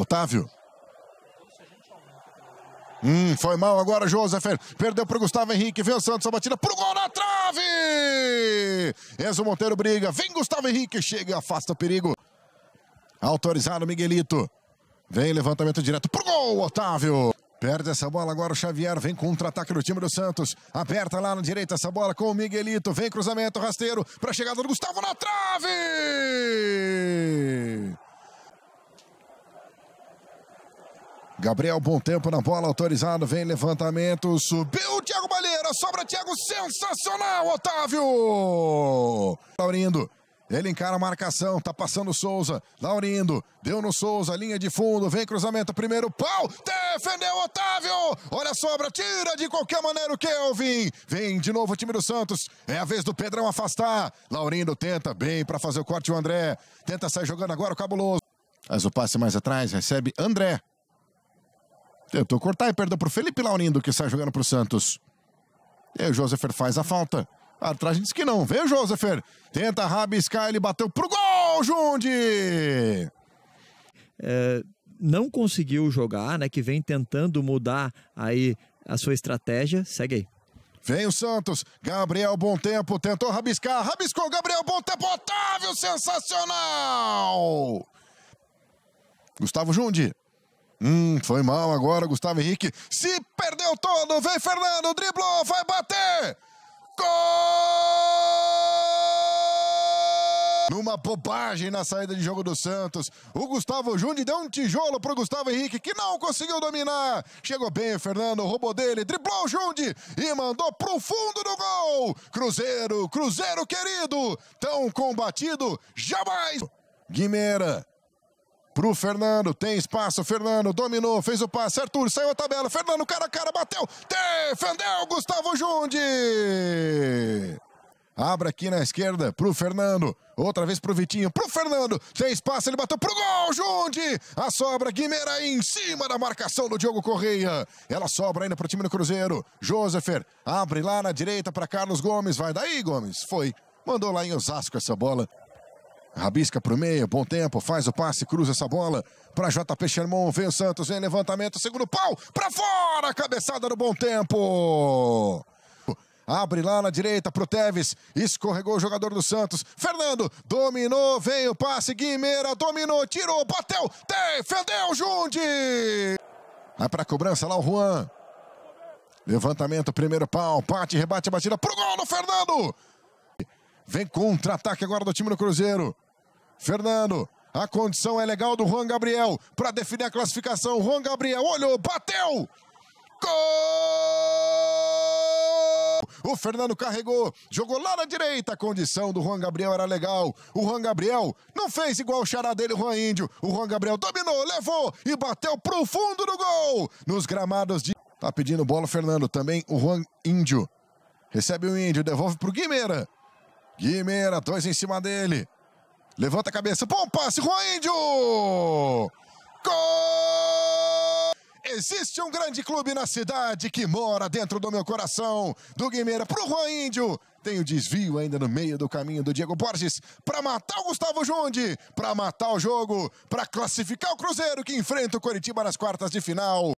Otávio. Hum, foi mal agora, Joseph. Perdeu para o Gustavo Henrique. Vem o Santos, a batida para o gol na trave! Enzo Monteiro briga. Vem Gustavo Henrique, chega e afasta o perigo. Autorizado Miguelito. Vem levantamento direto para o gol, Otávio. Perde essa bola agora o Xavier, vem contra-ataque do time do Santos. Aperta lá na direita essa bola com o Miguelito. Vem cruzamento rasteiro para a chegada do Gustavo na trave! Gabriel, bom tempo na bola, autorizado, vem levantamento, subiu o Thiago Baleira, sobra Thiago, sensacional, Otávio! Laurindo, ele encara a marcação, tá passando Souza, Laurindo, deu no Souza, linha de fundo, vem cruzamento, primeiro pau, defendeu Otávio, olha a sobra, tira de qualquer maneira o Kelvin, vem de novo o time do Santos, é a vez do Pedrão afastar, Laurindo tenta bem para fazer o corte o André, tenta sair jogando agora o Cabuloso. Mas o passe mais atrás, recebe André, Tentou cortar e perdeu para o Felipe Laurindo, que sai jogando para o Santos. E aí o Josefer faz a falta. atrás diz que não. Vem o Josefer. Tenta rabiscar, ele bateu para o gol, Jundi! É, não conseguiu jogar, né? Que vem tentando mudar aí a sua estratégia. Segue aí. Vem o Santos, Gabriel Bom Tempo tentou rabiscar, rabiscou Gabriel Bom Tempo, Otávio, sensacional! Gustavo Jundi, Hum, foi mal agora, Gustavo Henrique. Se perdeu todo, vem Fernando, driblou, vai bater! Gol! Numa bobagem na saída de jogo do Santos. O Gustavo Jundi deu um tijolo pro Gustavo Henrique, que não conseguiu dominar. Chegou bem, Fernando, roubou dele, driblou o Jundi e mandou pro fundo do gol. Cruzeiro, Cruzeiro querido, tão combatido, jamais. Guimera Pro Fernando, tem espaço, Fernando dominou, fez o passe, Arthur saiu a tabela, Fernando cara a cara, bateu, defendeu Gustavo Jundi! Abre aqui na esquerda pro Fernando, outra vez pro Vitinho, pro Fernando, tem espaço, ele bateu pro gol, Jundi! A sobra, Guimera em cima da marcação do Diogo Correia, ela sobra ainda pro time do Cruzeiro, Josefer abre lá na direita para Carlos Gomes, vai daí Gomes, foi, mandou lá em Osasco essa bola, Rabisca para o meio, bom tempo, faz o passe, cruza essa bola para JP Sherman. Vem o Santos, vem levantamento, segundo pau, para fora, cabeçada no bom tempo. Abre lá na direita pro Teves. Escorregou o jogador do Santos. Fernando dominou, vem o passe. Guimeira dominou, tirou, bateu, defendeu Jundi. Vai pra cobrança lá o Juan. Levantamento, primeiro pau, bate, rebate a batida pro gol do Fernando. Vem contra-ataque agora do time do Cruzeiro. Fernando. A condição é legal do Juan Gabriel para definir a classificação. Juan Gabriel olhou, bateu! Gol! O Fernando carregou, jogou lá na direita. A condição do Juan Gabriel era legal. O Juan Gabriel não fez igual o xará dele, o Juan Índio. O Juan Gabriel dominou, levou e bateu pro fundo do gol. Nos gramados de. Tá pedindo bola o Fernando também, o Juan Índio. Recebe o Índio, devolve pro Guimeira. Guimeira, dois em cima dele. Levanta a cabeça. Bom passe, Juan Índio! Gol! Existe um grande clube na cidade que mora dentro do meu coração. Do Guimeira pro Juan Índio. Tem o desvio ainda no meio do caminho do Diego Borges para matar o Gustavo Jundi, para matar o jogo, para classificar o Cruzeiro que enfrenta o Coritiba nas quartas de final.